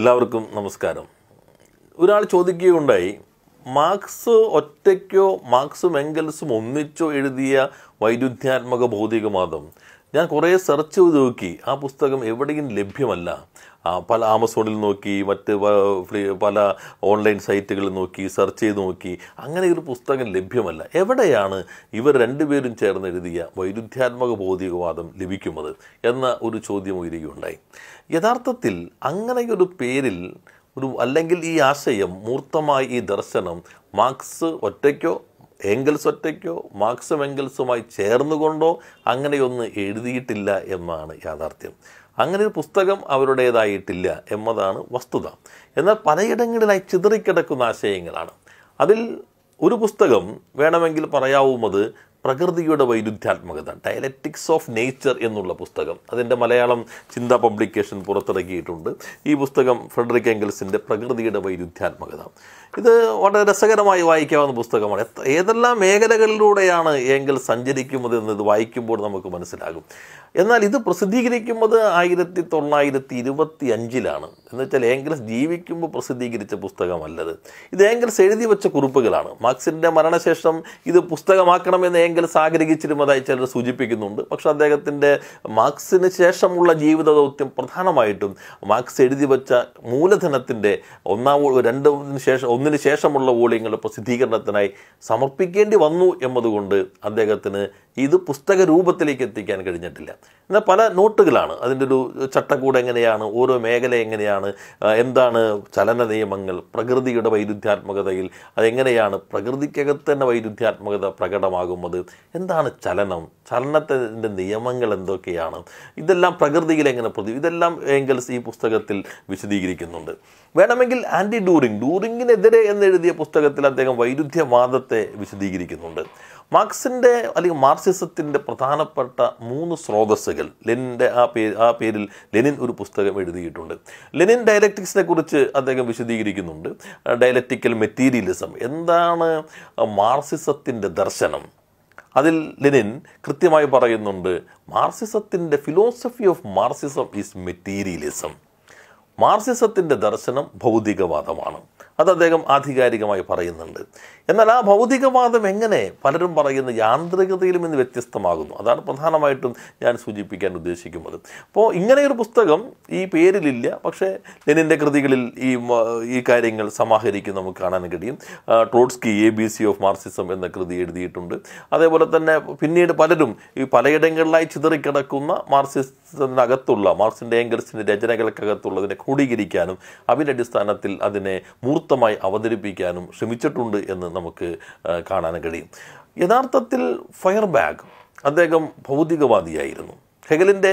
എല്ലാവർക്കും നമസ്കാരം ഒരാൾ ചോദിക്കുകയുണ്ടായി മാർക്സ് ഒറ്റയ്ക്കോ മാർക്സും എങ്കൽസും ഒന്നിച്ചോ എഴുതിയ വൈരുദ്ധ്യാത്മക ഭൗതികമാതം ഞാൻ കുറേ സെർച്ച് ചെയ്ത് നോക്കി ആ പുസ്തകം എവിടെയും ലഭ്യമല്ല പല ആമസോണിൽ നോക്കി മറ്റ് പല ഓൺലൈൻ സൈറ്റുകളിൽ നോക്കി സെർച്ച് ചെയ്ത് നോക്കി അങ്ങനെ ഒരു പുസ്തകം ലഭ്യമല്ല എവിടെയാണ് ഇവർ രണ്ടുപേരും ചേർന്ന് എഴുതിയ വൈരുദ്ധ്യാത്മക ഭൗതികവാദം ലഭിക്കുന്നത് എന്ന ഒരു ചോദ്യം ഉയരുകയുണ്ടായി യഥാർത്ഥത്തിൽ അങ്ങനെയൊരു പേരിൽ ഒരു അല്ലെങ്കിൽ ഈ ആശയം മൂർത്തമായി ഈ ദർശനം മാർക്സ് ഒറ്റയ്ക്കോ എങ്കിൽസ് ഒറ്റയ്ക്കോ മാർക്സും എങ്കിൽസുമായി ചേർന്നുകൊണ്ടോ അങ്ങനെയൊന്നും എഴുതിയിട്ടില്ല എന്നാണ് യാഥാർത്ഥ്യം അങ്ങനെ ഒരു പുസ്തകം അവരുടേതായിട്ടില്ല എന്നതാണ് വസ്തുത എന്നാൽ പലയിടങ്ങളിലായി ചിതറിക്കിടക്കുന്ന ആശയങ്ങളാണ് അതിൽ ഒരു പുസ്തകം വേണമെങ്കിൽ പറയാവുന്നത് പ്രകൃതിയുടെ വൈരുദ്ധ്യാത്മകത ഡയലക്റ്റിക്സ് ഓഫ് നേച്ചർ എന്നുള്ള പുസ്തകം അതിൻ്റെ മലയാളം ചിന്ത പബ്ലിക്കേഷൻ പുറത്തിറക്കിയിട്ടുണ്ട് ഈ പുസ്തകം ഫ്രെഡറിക് എങ്കിൾസിൻ്റെ പ്രകൃതിയുടെ വൈരുദ്ധ്യാത്മകത ഇത് വളരെ രസകരമായി വായിക്കാവുന്ന പുസ്തകമാണ് ഏതെല്ലാം മേഖലകളിലൂടെയാണ് എങ്കിൽ സഞ്ചരിക്കുന്നത് എന്നത് വായിക്കുമ്പോൾ നമുക്ക് മനസ്സിലാകും എന്നാൽ ഇത് പ്രസിദ്ധീകരിക്കുന്നത് ആയിരത്തി തൊള്ളായിരത്തി ഇരുപത്തി അഞ്ചിലാണ് എന്നുവെച്ചാൽ ഏങ്കിൽസ് ജീവിക്കുമ്പോൾ പ്രസിദ്ധീകരിച്ച പുസ്തകമല്ലത് ഇത് ഏങ്കിൽസ് എഴുതി വെച്ച കുറിപ്പുകളാണ് മാർക്സിൻ്റെ മരണശേഷം ഇത് പുസ്തകമാക്കണമെന്ന് എങ്കിൽ സാഗ്രഹിച്ചിരുന്നതായി ചിലർ സൂചിപ്പിക്കുന്നുണ്ട് പക്ഷേ അദ്ദേഹത്തിൻ്റെ മാർക്സിന് ശേഷമുള്ള ജീവിത ദൗത്യം പ്രധാനമായിട്ടും മാർക്സ് എഴുതി വെച്ച മൂലധനത്തിൻ്റെ ഒന്നാം രണ്ടിന് ശേഷം ഒന്നിന് ശേഷമുള്ള വോളിയങ്ങൾ പ്രസിദ്ധീകരണത്തിനായി സമർപ്പിക്കേണ്ടി വന്നു എന്നതുകൊണ്ട് അദ്ദേഹത്തിന് ഇത് പുസ്തക രൂപത്തിലേക്ക് എത്തിക്കാൻ കഴിഞ്ഞിട്ടില്ല എന്നാൽ പല നോട്ടുകളാണ് അതിൻ്റെ ഒരു ചട്ടക്കൂട് എങ്ങനെയാണ് ഓരോ മേഖല എങ്ങനെയാണ് എന്താണ് ചലന നിയമങ്ങൾ പ്രകൃതിയുടെ വൈരുദ്ധ്യാത്മകതയിൽ അതെങ്ങനെയാണ് പ്രകൃതിക്കകത്ത് തന്നെ വൈരുദ്ധ്യാത്മകത പ്രകടമാകുന്നത് എന്താണ് ചലനം ചലനത്തിൻ്റെ നിയമങ്ങൾ എന്തൊക്കെയാണ് ഇതെല്ലാം പ്രകൃതിയിൽ എങ്ങനെ പ്രതി ഇതെല്ലാം ഏങ്കൽസ് ഈ പുസ്തകത്തിൽ വിശദീകരിക്കുന്നുണ്ട് വേണമെങ്കിൽ ആൻറ്റി ഡൂറിങ് ഡൂറിങ്ങിനെതിരെ എന്നെഴുതിയ പുസ്തകത്തിൽ അദ്ദേഹം വൈരുദ്ധ്യവാദത്തെ വിശദീകരിക്കുന്നുണ്ട് മാർക്സിൻ്റെ അല്ലെങ്കിൽ മാർസിസത്തിൻ്റെ പ്രധാനപ്പെട്ട മൂന്ന് സ്രോതസ്സുകൾ ലെനിൻ്റെ ആ പേര് ആ പേരിൽ ലെനിൻ ഒരു പുസ്തകം എഴുതിയിട്ടുണ്ട് ലെനിൻ ഡയലക്റ്റിക്സിനെ കുറിച്ച് അദ്ദേഹം വിശദീകരിക്കുന്നുണ്ട് ഡയലക്റ്റിക്കൽ മെറ്റീരിയലിസം എന്താണ് മാർസിസത്തിൻ്റെ ദർശനം അതിൽ ലെനിൻ കൃത്യമായി പറയുന്നുണ്ട് മാർസിസത്തിൻ്റെ philosophy of Marxism is materialism മാർസിസത്തിൻ്റെ ദർശനം ഭൗതികവാദമാണ് അത് അദ്ദേഹം ആധികാരികമായി പറയുന്നുണ്ട് എന്നാൽ ആ ഭൗതികവാദം എങ്ങനെ പലരും പറയുന്ന യാന്ത്രികതയിലും ഇന്ന് വ്യത്യസ്തമാകുന്നു അതാണ് പ്രധാനമായിട്ടും ഞാൻ സൂചിപ്പിക്കാൻ ഉദ്ദേശിക്കുന്നത് അപ്പോൾ ഇങ്ങനെയൊരു പുസ്തകം ഈ പേരിലില്ല പക്ഷേ ലെനിൻ്റെ കൃതികളിൽ ഈ ഈ കാര്യങ്ങൾ സമാഹരിക്കും നമുക്ക് കാണാൻ കഴിയും Trotsky A B C of Marxism എന്ന കൃതി എഴുതിയിട്ടുണ്ട് അതേപോലെ തന്നെ പിന്നീട് പലരും ഈ പലയിടങ്ങളിലായി ചിതറിക്കിടക്കുന്ന മാർസിസത്തിനകത്തുള്ള മാർസിൻ്റെ ഏംഗൽസിൻ്റെ രചനകൾക്കകത്തുള്ളതിനെ ക്രോഡീകരിക്കാനും അതിൻ്റെ അടിസ്ഥാനത്തിൽ അതിനെ മൂർത്ത സംയുക്തമായി അവതരിപ്പിക്കാനും ശ്രമിച്ചിട്ടുണ്ട് എന്ന് നമുക്ക് കാണാൻ കഴിയും യഥാർത്ഥത്തിൽ ബാഗ് അദ്ദേഹം ഭൗതികവാദിയായിരുന്നു ഹെഗലിൻ്റെ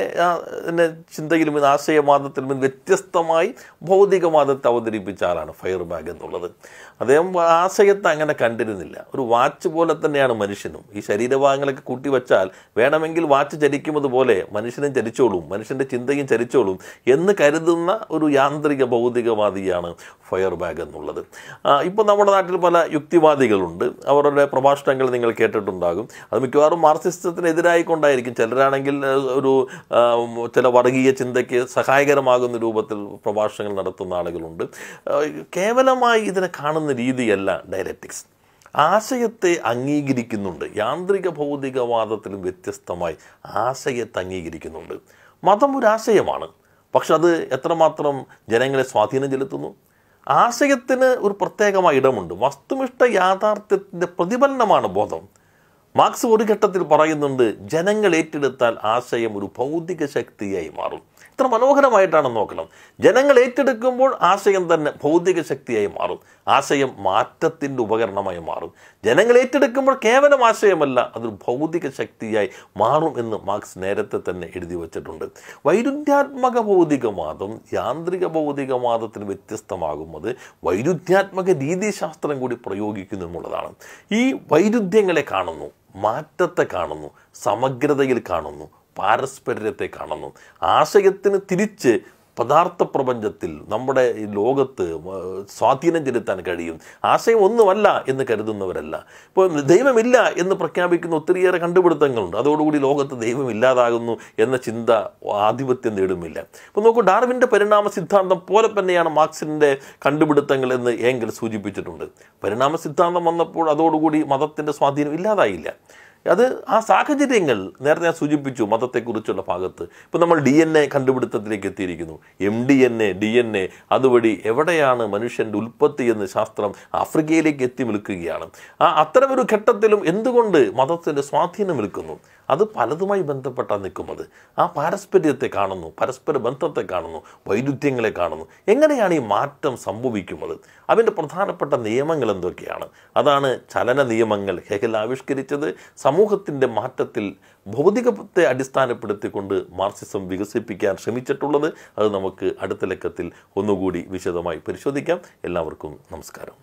ചിന്തയിലും ഇത് ആശയവാദത്തിലും ഇത് വ്യത്യസ്തമായി ഭൗതികവാദത്തെ അവതരിപ്പിച്ച ആളാണ് ഫയർബാഗ് എന്നുള്ളത് അദ്ദേഹം ആശയത്തെ അങ്ങനെ കണ്ടിരുന്നില്ല ഒരു വാച്ച് പോലെ തന്നെയാണ് മനുഷ്യനും ഈ ശരീരഭാഗങ്ങളൊക്കെ കൂട്ടി വച്ചാൽ വേണമെങ്കിൽ വാച്ച് ചലിക്കുന്നത് പോലെ മനുഷ്യനും ചരിച്ചോളും മനുഷ്യൻ്റെ ചിന്തയും ചരിച്ചോളും എന്ന് കരുതുന്ന ഒരു യാന്ത്രിക ഭൗതികവാദിയാണ് ഫയർബാഗ് എന്നുള്ളത് ഇപ്പോൾ നമ്മുടെ നാട്ടിൽ പല യുക്തിവാദികളുണ്ട് അവരുടെ പ്രഭാഷണങ്ങൾ നിങ്ങൾ കേട്ടിട്ടുണ്ടാകും അത് മിക്കവാറും മാർക്സിസ്റ്റത്തിനെതിരായിക്കൊണ്ടായിരിക്കും ചിലരാണെങ്കിൽ ഒരു ചില വർഗീയ ചിന്തയ്ക്ക് സഹായകരമാകുന്ന രൂപത്തിൽ പ്രഭാഷണങ്ങൾ നടത്തുന്ന ആളുകളുണ്ട് കേവലമായി ഇതിനെ കാണുന്ന രീതിയല്ല ഡയലക്റ്റിക്സ് ആശയത്തെ അംഗീകരിക്കുന്നുണ്ട് യാന്ത്രിക ഭൗതികവാദത്തിലും വ്യത്യസ്തമായി ആശയത്തെ അംഗീകരിക്കുന്നുണ്ട് മതം ഒരു ആശയമാണ് പക്ഷെ അത് എത്രമാത്രം ജനങ്ങളെ സ്വാധീനം ചെലുത്തുന്നു ആശയത്തിന് ഒരു പ്രത്യേകമായ ഇടമുണ്ട് വസ്തുനിഷ്ഠ യാഥാർത്ഥ്യത്തിൻ്റെ പ്രതിഫലനമാണ് ബോധം മാർക്സ് ഒരു ഘട്ടത്തിൽ പറയുന്നുണ്ട് ജനങ്ങൾ ഏറ്റെടുത്താൽ ആശയം ഒരു ഭൗതിക ശക്തിയായി മാറും ഇത്ര മനോഹരമായിട്ടാണ് നോക്കണം ജനങ്ങൾ ഏറ്റെടുക്കുമ്പോൾ ആശയം തന്നെ ഭൗതിക ശക്തിയായി മാറും ആശയം മാറ്റത്തിൻ്റെ ഉപകരണമായി മാറും ജനങ്ങൾ ഏറ്റെടുക്കുമ്പോൾ കേവലം ആശയമല്ല അതൊരു ഭൗതിക ശക്തിയായി മാറും എന്ന് മാർക്സ് നേരത്തെ തന്നെ എഴുതി വച്ചിട്ടുണ്ട് വൈരുദ്ധ്യാത്മക ഭൗതികവാദം യാന്ത്രിക ഭൗതികവാദത്തിന് വ്യത്യസ്തമാകും അത് വൈരുദ്ധ്യാത്മക രീതിശാസ്ത്രം കൂടി പ്രയോഗിക്കുന്നു എന്നുള്ളതാണ് ഈ വൈരുദ്ധ്യങ്ങളെ കാണുന്നു മാറ്റത്തെ കാണുന്നു സമഗ്രതയിൽ കാണുന്നു പാരസ്പര്യത്തെ കാണുന്നു ആശയത്തിന് തിരിച്ച് പദാർത്ഥ പ്രപഞ്ചത്തിൽ നമ്മുടെ ഈ ലോകത്ത് സ്വാധീനം ചെലുത്താൻ കഴിയും ആശയം ഒന്നുമല്ല എന്ന് കരുതുന്നവരല്ല ഇപ്പോൾ ദൈവമില്ല എന്ന് പ്രഖ്യാപിക്കുന്ന ഒത്തിരിയേറെ കണ്ടുപിടുത്തങ്ങളുണ്ട് അതോടുകൂടി ലോകത്ത് ദൈവം ഇല്ലാതാകുന്നു എന്ന ചിന്ത ആധിപത്യം നേടുമില്ല ഇപ്പോൾ നോക്കൂ ഡാർവിൻ്റെ പരിണാമ സിദ്ധാന്തം പോലെ തന്നെയാണ് മാർക്സിൻ്റെ കണ്ടുപിടുത്തങ്ങൾ എന്ന് ഏങ്കൽ സൂചിപ്പിച്ചിട്ടുണ്ട് പരിണാമ സിദ്ധാന്തം വന്നപ്പോൾ അതോടുകൂടി മതത്തിൻ്റെ സ്വാധീനം ഇല്ലാതായില്ല അത് ആ സാഹചര്യങ്ങൾ നേരത്തെ ഞാൻ സൂചിപ്പിച്ചു മതത്തെക്കുറിച്ചുള്ള ഭാഗത്ത് ഇപ്പോൾ നമ്മൾ ഡി എൻ എ കണ്ടുപിടുത്തത്തിലേക്ക് എത്തിയിരിക്കുന്നു M D N A D N A അതുവഴി എവിടെയാണ് മനുഷ്യൻ്റെ ഉൽപ്പത്തി എന്ന് ശാസ്ത്രം ആഫ്രിക്കയിലേക്ക് എത്തി നിൽക്കുകയാണ് ആ അത്തരമൊരു ഘട്ടത്തിലും എന്തുകൊണ്ട് മതത്തിൻ്റെ സ്വാധീനം നിൽക്കുന്നു അത് പലതുമായി ബന്ധപ്പെട്ടാണ് നിൽക്കുന്നത് ആ പാരസ്പര്യത്തെ കാണുന്നു പരസ്പര ബന്ധത്തെ കാണുന്നു വൈരുദ്ധ്യങ്ങളെ കാണുന്നു എങ്ങനെയാണ് ഈ മാറ്റം സംഭവിക്കുന്നത് അതിൻ്റെ പ്രധാനപ്പെട്ട നിയമങ്ങൾ എന്തൊക്കെയാണ് അതാണ് ചലന നിയമങ്ങൾ ഹെഗൽ ആവിഷ്കരിച്ചത് സമൂഹത്തിൻ്റെ മാറ്റത്തിൽ ഭൗതികത്തെ അടിസ്ഥാനപ്പെടുത്തിക്കൊണ്ട് മാർക്സിസം വികസിപ്പിക്കാൻ ശ്രമിച്ചിട്ടുള്ളത് അത് നമുക്ക് അടുത്ത ലക്കത്തിൽ ഒന്നുകൂടി വിശദമായി പരിശോധിക്കാം എല്ലാവർക്കും നമസ്കാരം